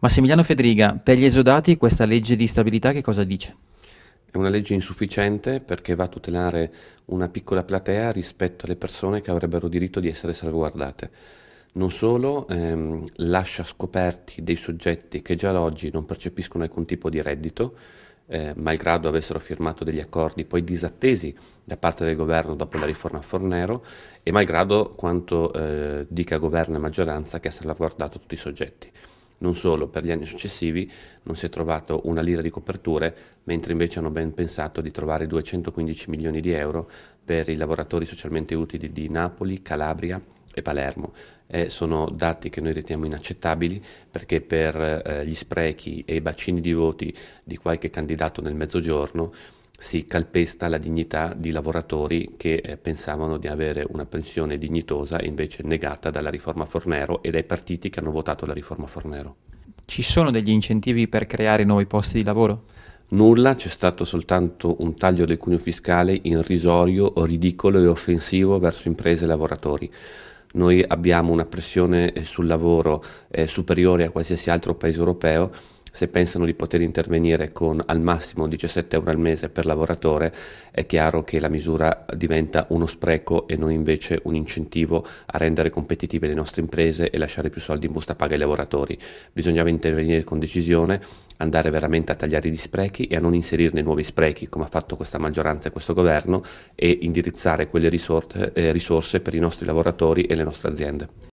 Massimiliano Federica, per gli esodati questa legge di stabilità che cosa dice? È una legge insufficiente perché va a tutelare una piccola platea rispetto alle persone che avrebbero diritto di essere salvaguardate. Non solo ehm, lascia scoperti dei soggetti che già ad oggi non percepiscono alcun tipo di reddito, eh, malgrado avessero firmato degli accordi poi disattesi da parte del governo dopo la riforma Fornero e malgrado quanto eh, dica governo e maggioranza che ha salvaguardato tutti i soggetti. Non solo, per gli anni successivi non si è trovato una lira di coperture, mentre invece hanno ben pensato di trovare 215 milioni di euro per i lavoratori socialmente utili di Napoli, Calabria e Palermo. Eh, sono dati che noi riteniamo inaccettabili perché per eh, gli sprechi e i bacini di voti di qualche candidato nel mezzogiorno si calpesta la dignità di lavoratori che eh, pensavano di avere una pensione dignitosa e invece negata dalla riforma Fornero e dai partiti che hanno votato la riforma Fornero. Ci sono degli incentivi per creare nuovi posti di lavoro? Nulla, c'è stato soltanto un taglio del cuneo fiscale irrisorio, ridicolo e offensivo verso imprese e lavoratori noi abbiamo una pressione eh, sul lavoro eh, superiore a qualsiasi altro paese europeo se pensano di poter intervenire con al massimo 17 euro al mese per lavoratore, è chiaro che la misura diventa uno spreco e non invece un incentivo a rendere competitive le nostre imprese e lasciare più soldi in busta paga ai lavoratori. Bisognava intervenire con decisione, andare veramente a tagliare gli sprechi e a non inserirne nuovi sprechi, come ha fatto questa maggioranza e questo governo, e indirizzare quelle risorse, eh, risorse per i nostri lavoratori e le nostre aziende.